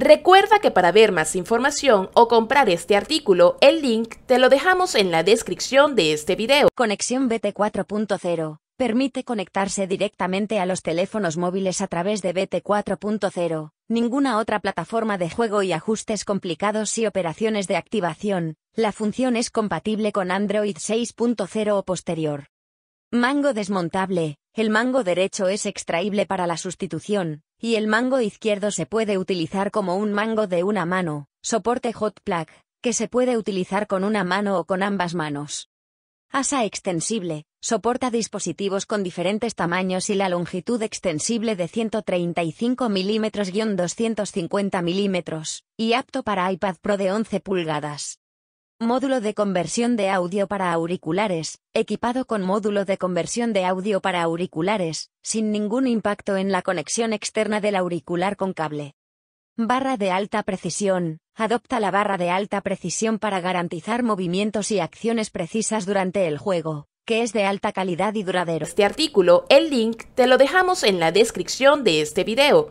Recuerda que para ver más información o comprar este artículo, el link te lo dejamos en la descripción de este video. Conexión BT 4.0 permite conectarse directamente a los teléfonos móviles a través de BT 4.0, ninguna otra plataforma de juego y ajustes complicados y operaciones de activación. La función es compatible con Android 6.0 o posterior. Mango desmontable. El mango derecho es extraíble para la sustitución, y el mango izquierdo se puede utilizar como un mango de una mano, soporte hot plug, que se puede utilizar con una mano o con ambas manos. Asa extensible, soporta dispositivos con diferentes tamaños y la longitud extensible de 135 mm-250 mm, y apto para iPad Pro de 11 pulgadas. Módulo de conversión de audio para auriculares, equipado con módulo de conversión de audio para auriculares, sin ningún impacto en la conexión externa del auricular con cable. Barra de alta precisión, adopta la barra de alta precisión para garantizar movimientos y acciones precisas durante el juego, que es de alta calidad y duradero. Este artículo, el link, te lo dejamos en la descripción de este video.